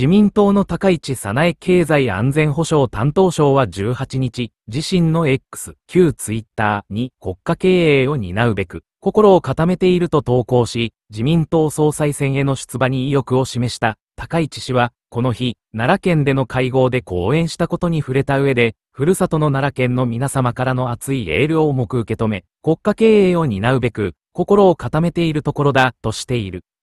自民党の高市早苗経済安全保障担当省は18日、自身の X、旧ツイッターに国家経営を担うべく、心を固めていると投稿し、自民党総裁選への出馬に意欲を示した高市氏は、この日、奈良県での会合で講演したことに触れた上で、ふるさとの奈良県の皆様からの熱いエールを重く受け止め、国家経営を担うべく、心を固めているところだ、としている。